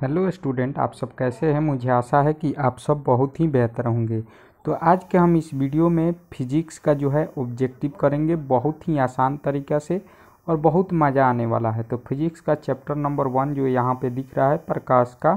hello student आप सब कैसे हैं मुझे आशा है कि आप सब बहुत ही बेहतर होंगे तो आज के हम इस वीडियो में फिजिक्स का जो है ऑब्जेक्टिव करेंगे बहुत ही आसान तरीक़ा से और बहुत मज़ा आने वाला है तो फिजिक्स का चैप्टर नंबर वन जो यहाँ पे दिख रहा है प्रकाश का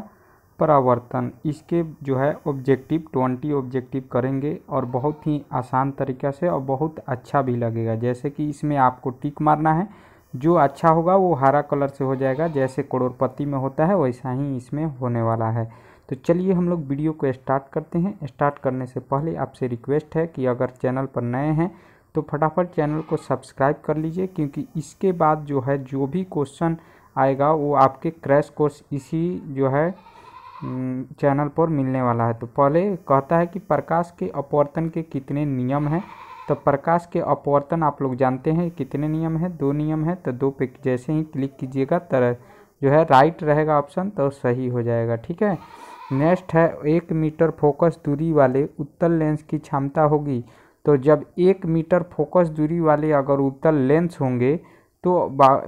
परावर्तन इसके जो है ऑब्जेक्टिव ट्वेंटी ऑब्जेक्टिव करेंगे और बहुत ही आसान तरीक़ा से और बहुत अच्छा भी लगेगा जैसे कि इसमें आपको टिक मारना है जो अच्छा होगा वो हरा कलर से हो जाएगा जैसे करोड़पति में होता है वैसा ही इसमें होने वाला है तो चलिए हम लोग वीडियो को स्टार्ट करते हैं स्टार्ट करने से पहले आपसे रिक्वेस्ट है कि अगर चैनल पर नए हैं तो फटाफट चैनल को सब्सक्राइब कर लीजिए क्योंकि इसके बाद जो है जो भी क्वेश्चन आएगा वो आपके क्रैश कोर्स इसी जो है चैनल पर मिलने वाला है तो पहले कहता है कि प्रकाश के अपवर्तन के कितने नियम हैं तो प्रकाश के अपवर्तन आप लोग जानते हैं कितने नियम हैं दो नियम हैं तो दो पे जैसे ही क्लिक कीजिएगा तरह जो है राइट रहेगा ऑप्शन तो सही हो जाएगा ठीक है नेक्स्ट है एक मीटर फोकस दूरी वाले उत्तल लेंस की क्षमता होगी तो जब एक मीटर फोकस दूरी वाले अगर उत्तल लेंस होंगे तो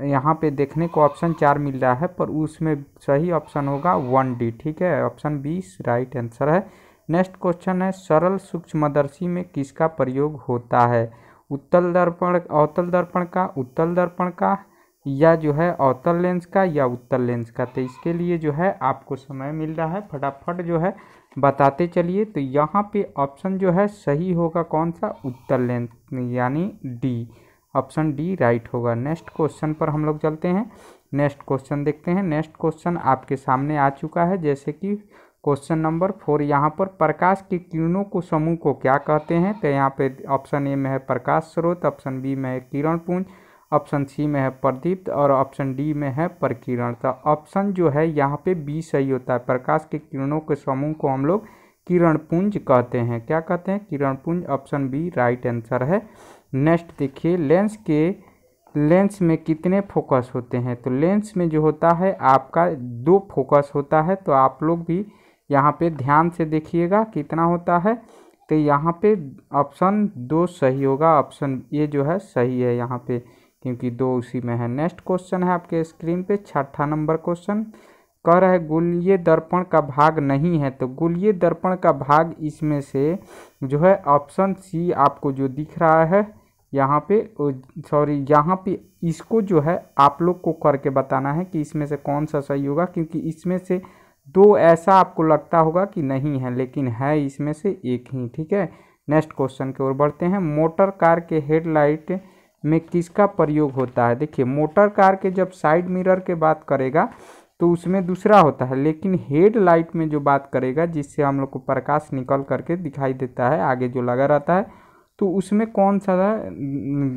यहाँ पे देखने को ऑप्शन चार मिल रहा है पर उसमें सही ऑप्शन होगा वन डी ठीक है ऑप्शन बी राइट आंसर है नेक्स्ट क्वेश्चन है सरल सूक्ष्मदर्शी में किसका प्रयोग होता है उत्तल दर्पण अवतल दर्पण का उत्तल दर्पण का या जो है अवतल लेंस का या उत्तल लेंस का तो इसके लिए जो है आपको समय मिल रहा है फटाफट जो है बताते चलिए तो यहाँ पे ऑप्शन जो है सही होगा कौन सा उत्तल लेंस यानी डी ऑप्शन डी राइट होगा नेक्स्ट क्वेश्चन पर हम लोग चलते हैं नेक्स्ट क्वेश्चन देखते हैं नेक्स्ट क्वेश्चन आपके सामने आ चुका है जैसे कि क्वेश्चन नंबर फोर यहाँ पर प्रकाश के किरणों को समूह को क्या कहते हैं तो यहाँ पे ऑप्शन ए में है प्रकाश स्रोत ऑप्शन बी में है किरण पुंज ऑप्शन सी में है प्रदीप्त और ऑप्शन डी में है प्रकिरण तो ऑप्शन जो है यहाँ पे बी सही होता है प्रकाश के किरणों के समूह को हम लोग किरण पुंज कहते हैं क्या कहते हैं किरण पुंज ऑप्शन बी राइट आंसर है नेक्स्ट देखिए लेंस के लेंस में कितने फोकस होते हैं तो लेंस में जो होता है आपका दो फोकस होता है तो आप लोग भी यहाँ पे ध्यान से देखिएगा कितना होता है तो यहाँ पे ऑप्शन दो सही होगा ऑप्शन ये जो है सही है यहाँ पे क्योंकि दो उसी में है नेक्स्ट क्वेश्चन है आपके स्क्रीन पे छठा नंबर क्वेश्चन कह रहा है गुल्य दर्पण का भाग नहीं है तो गुल्य दर्पण का भाग इसमें से जो है ऑप्शन सी आपको जो दिख रहा है यहाँ पे सॉरी यहाँ पे इसको जो है आप लोग को करके बताना है कि इसमें से कौन सा सही होगा क्योंकि इसमें से दो तो ऐसा आपको लगता होगा कि नहीं है लेकिन है इसमें से एक ही ठीक है नेक्स्ट क्वेश्चन की ओर बढ़ते हैं मोटर कार के हेडलाइट में किसका प्रयोग होता है देखिए मोटर कार के जब साइड मिरर के बात करेगा तो उसमें दूसरा होता है लेकिन हेड लाइट में जो बात करेगा जिससे हम लोग को प्रकाश निकल करके दिखाई देता है आगे जो लगा रहता है तो उसमें कौन सा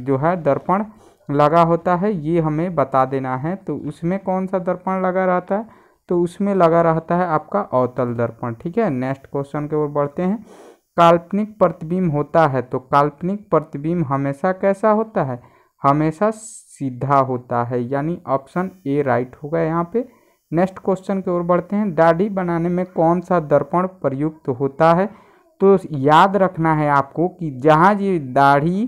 जो है दर्पण लगा होता है ये हमें बता देना है तो उसमें कौन सा दर्पण लगा रहता है तो उसमें लगा रहता है आपका अवतल दर्पण ठीक है नेक्स्ट क्वेश्चन के ओर बढ़ते हैं काल्पनिक प्रतिबिंब होता है तो काल्पनिक प्रतिबिंब हमेशा कैसा होता है हमेशा सीधा होता है यानी ऑप्शन ए राइट होगा यहाँ पे नेक्स्ट क्वेश्चन की ओर बढ़ते हैं दाढ़ी बनाने में कौन सा दर्पण प्रयुक्त होता है तो याद रखना है आपको कि जहाँ ये दाढ़ी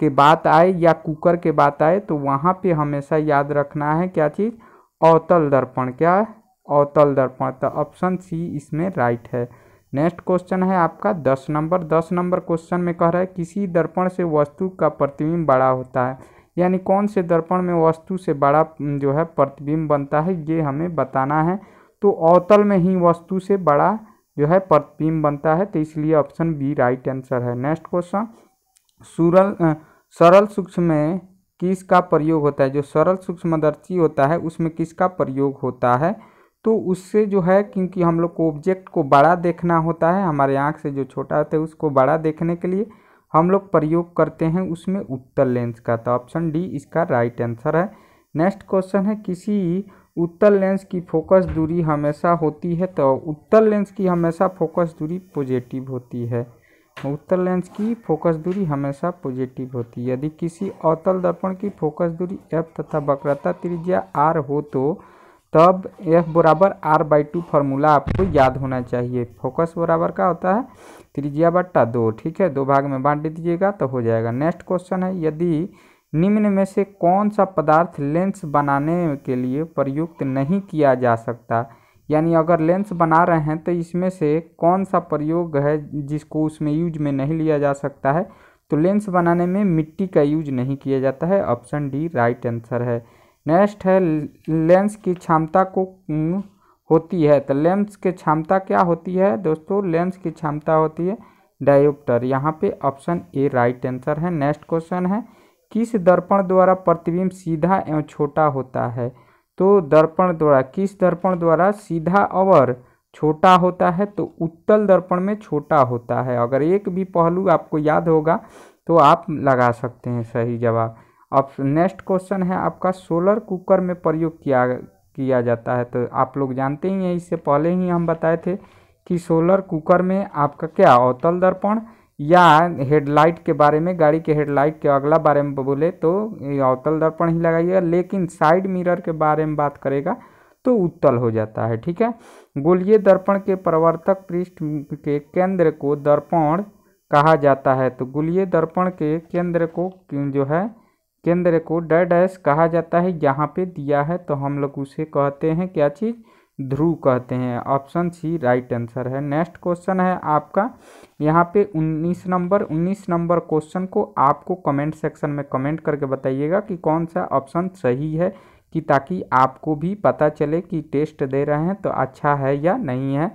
के बात आए या कुकर के बात आए तो वहाँ पे हमेशा याद रखना है क्या चीज़ अवतल दर्पण क्या है अवतल दर्पण तो ऑप्शन सी इसमें राइट है नेक्स्ट क्वेश्चन है आपका दस नंबर दस नंबर क्वेश्चन में कह रहा है किसी दर्पण से वस्तु का प्रतिबिंब बड़ा होता है यानी कौन से दर्पण में वस्तु से बड़ा जो है प्रतिबिंब बनता है ये हमें बताना है तो अवतल में ही वस्तु से बड़ा जो है प्रतिबिंब बनता है तो इसलिए ऑप्शन बी राइट आंसर है नेक्स्ट क्वेश्चन सुरल सरल सूक्ष्म में किसका प्रयोग होता है जो सरल सूक्ष्मदर्शी होता है उसमें किसका प्रयोग होता है तो उससे जो है क्योंकि हम लोग को ऑब्जेक्ट को बड़ा देखना होता है हमारे आँख से जो छोटा होता है उसको बड़ा देखने के लिए हम लोग प्रयोग करते हैं उसमें उत्तल लेंस का तो ऑप्शन डी इसका राइट आंसर है नेक्स्ट क्वेश्चन है किसी उत्तल लेंस की फोकस दूरी हमेशा होती है तो उत्तल लेंस की हमेशा फोकस दूरी पॉजिटिव होती है उत्तल लेंस की फोकस दूरी हमेशा पॉजिटिव होती है यदि किसी अवतल दर्पण की फोकस दूरी एफ तथा वक्रता त्रिज्या आर हो तो तब एफ बराबर आर बाई टू फार्मूला आपको याद होना चाहिए फोकस बराबर का होता है त्रिज्या बट्टा दो ठीक है दो भाग में बांट दीजिएगा तो हो जाएगा नेक्स्ट क्वेश्चन है यदि निम्न में से कौन सा पदार्थ लेंस बनाने के लिए प्रयुक्त नहीं किया जा सकता यानी अगर लेंस बना रहे हैं तो इसमें से कौन सा प्रयोग है जिसको उसमें यूज में नहीं लिया जा सकता है तो लेंस बनाने में मिट्टी का यूज नहीं किया जाता है ऑप्शन डी राइट आंसर है नेक्स्ट है लेंस की क्षमता को होती है तो लेंस की क्षमता क्या होती है दोस्तों लेंस की क्षमता होती है डायोप्टर यहाँ पे ऑप्शन ए राइट आंसर है नेक्स्ट क्वेश्चन है किस दर्पण द्वारा प्रतिबिंब सीधा एवं छोटा होता है तो दर्पण द्वारा किस दर्पण द्वारा सीधा और छोटा होता है तो उत्तल दर्पण में छोटा होता है अगर एक भी पहलू आपको याद होगा तो आप लगा सकते हैं सही जवाब अब नेक्स्ट क्वेश्चन है आपका सोलर कुकर में प्रयोग किया किया जाता है तो आप लोग जानते ही हैं इससे पहले ही हम बताए थे कि सोलर कुकर में आपका क्या अवतल दर्पण या हेडलाइट के बारे में गाड़ी के हेडलाइट के अगला बारे में बोले तो अवतल दर्पण ही लगाइएगा लेकिन साइड मिरर के बारे में बात करेगा तो उत्तल हो जाता है ठीक है गोलीय दर्पण के प्रवर्तक पृष्ठ के केंद्र को दर्पण कहा जाता है तो गोलीय दर्पण के केंद्र को जो है केंद्र को डैश डैश कहा जाता है यहाँ पे दिया है तो हम लोग उसे कहते हैं क्या चीज़ ध्रुव कहते हैं ऑप्शन सी राइट आंसर है नेक्स्ट क्वेश्चन है आपका यहाँ पे 19 नंबर 19 नंबर क्वेश्चन को आपको कमेंट सेक्शन में कमेंट करके बताइएगा कि कौन सा ऑप्शन सही है कि ताकि आपको भी पता चले कि टेस्ट दे रहे हैं तो अच्छा है या नहीं है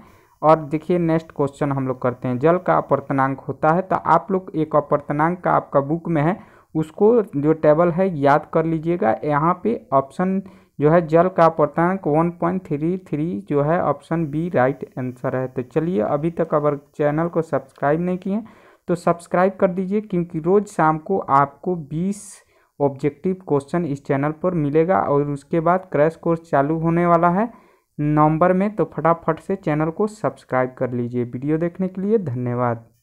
और देखिए नेक्स्ट क्वेश्चन हम लोग करते हैं जल का अपर्तनांक होता है तो आप लोग एक अपर्तनांक का आपका बुक में है उसको जो टेबल है याद कर लीजिएगा यहाँ पे ऑप्शन जो है जल का अपर्णांक वन पॉइंट थ्री थ्री जो है ऑप्शन बी राइट आंसर है तो चलिए अभी तक अगर चैनल को सब्सक्राइब नहीं किए तो सब्सक्राइब कर दीजिए क्योंकि रोज़ शाम को आपको बीस ऑब्जेक्टिव क्वेश्चन इस चैनल पर मिलेगा और उसके बाद क्रैश कोर्स चालू होने वाला है नवंबर में तो फटाफट से चैनल को सब्सक्राइब कर लीजिए वीडियो देखने के लिए धन्यवाद